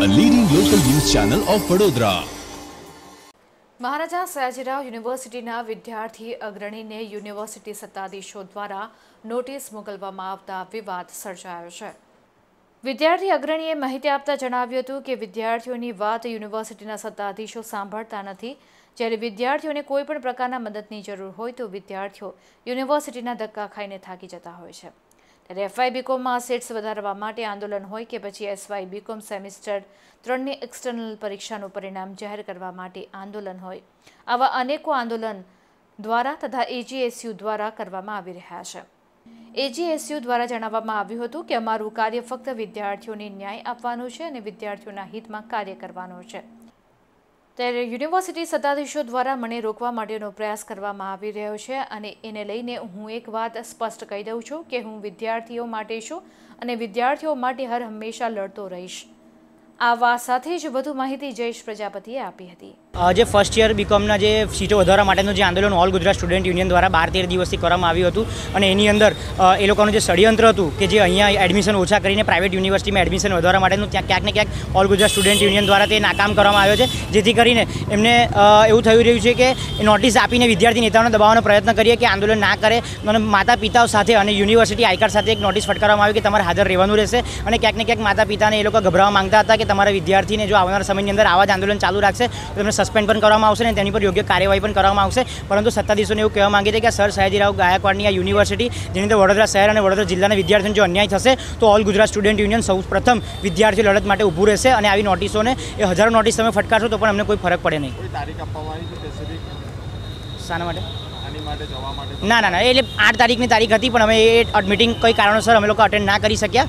a leading local news channel of Vadodara. મહારાજા સયાજીરાવ યુનિવર્સિટીના વિદ્યાર્થી અગ્રણીને university સત્તાધીશો દ્વારા નોટિસ મોકલવામાં આવતા વિવાદ સર્જાયો છે વિદ્યાર્થી અગ્રણીએ માહિતી આપતા જણાવ્યું હતું કે વિદ્યાર્થીઓની વાત યુનિવર્સિટીના સત્તાધીશો સાંભળતા નથી જ્યારે વિદ્યાર્થીઓને કોઈપણ પ્રકારના મદદની જરૂર હોય તો વિદ્યાર્થીઓ યુનિવર્સિટીના ધક્કા ખાઈને થાકી જતા હોય છે ત્યારે એફવાય બીકોમમાં સેટ્સ વધારવા માટે આંદોલન હોય કે પછી એસવાય બીકોમ સેમિસ્ટર ત્રણની એક્સટર્નલ પરીક્ષાનું પરિણામ જાહેર કરવા માટે આંદોલન હોય આવા અનેકો આંદોલન દ્વારા તથા એજીએસયુ દ્વારા કરવામાં આવી રહ્યા છે એજીએસયુ દ્વારા જણાવવામાં આવ્યું હતું કે અમારું કાર્ય ફક્ત વિદ્યાર્થીઓને ન્યાય આપવાનું છે અને વિદ્યાર્થીઓના હિતમાં કાર્ય કરવાનું છે ત્યારે યુનિવર્સિટી સત્તાધીશો દ્વારા મને રોકવા માટેનો પ્રયાસ કરવામાં આવી રહ્યો છે અને એને લઈને હું એક વાત સ્પષ્ટ કહી દઉં છું કે હું વિદ્યાર્થીઓ માટે છું અને વિદ્યાર્થીઓ માટે હર હંમેશા લડતો રહીશ આ વાત સાથે જ વધુ માહિતી જયેશ પ્રજાપતિએ આપી હતી જે ફર્સ્ટ યર બીકોમના જે સીટો વધારવા માટેનું જે આંદોલન ઓલ ગુજરાત સ્ટુડન્ટ યુનિયન દ્વારા બાર તેર દિવસથી કરવામાં આવ્યું હતું અને એની અંદર એ લોકોનું જે ષડયંત્ર હતું કે જે અહીંયા એડમિશન ઓછા કરીને પ્રાઇવેટ યુનિવર્સિટીમાં એડમિશન વધારવા માટેનું ત્યાં ક્યાંક ને ક્યાંક ઓલ ગુજરાત સ્ટુડન્ટ યુનિયન દ્વારા તે નાકામ કરવામાં આવ્યો છે જેથી કરીને એમને એવું થઈ રહ્યું છે કે નોટિસ આપીને વિદ્યાર્થી નેતાઓને દબાવવાનો પ્રયત્ન કરીએ કે આંદોલન ના કરે અને માતા પિતાઓ સાથે અને યુનિવર્સિટી આઈકાર સાથે એક નોટિસ ફટકારવામાં આવી કે તમારે હાજર રહેવાનું રહેશે અને ક્યાંક ને ક્યાંક માતા પિતાને એ લોકો ગભરાવા માંગતા હતા કે તમારા વિદ્યાર્થીને જો આવનાર સમયની અંદર આવા જ આંદોલન ચાલુ રાખશે તો તમને સસ્પેન્ડ પણ કરવામાં આવશે અને તેની પર યોગ્ય કાર્યવાહી પણ કરવામાં આવશે પરંતુ સત્તાધીશોને એવું કહેવા માંગે છે કે સર સયાજીરાવ ગાયકવાડની આ યુનિવર્સિટી જેની અંદર વડોદરા શહેર અને વડોદરા જિલ્લાના વિદ્યાર્થીઓ જો અન્યાય થશે તો ઓલ ગુજરાત સ્ટુડન્ટ યુનિયન સૌ પ્રથમ વિદ્યાર્થી લડત માટે ઊભું રહેશે અને આવી નોટિસોને એ હજારો નોટિસ તમે ફટકારશો તો પણ અમને કોઈ ફરક પડે નહીં શાના માટે ના ના ના એટલે આઠ તારીખની તારીખ હતી પણ અમે એ મિટિંગ કોઈ કારણોસર અમે લોકો અટેન્ડ ના કરી શક્યા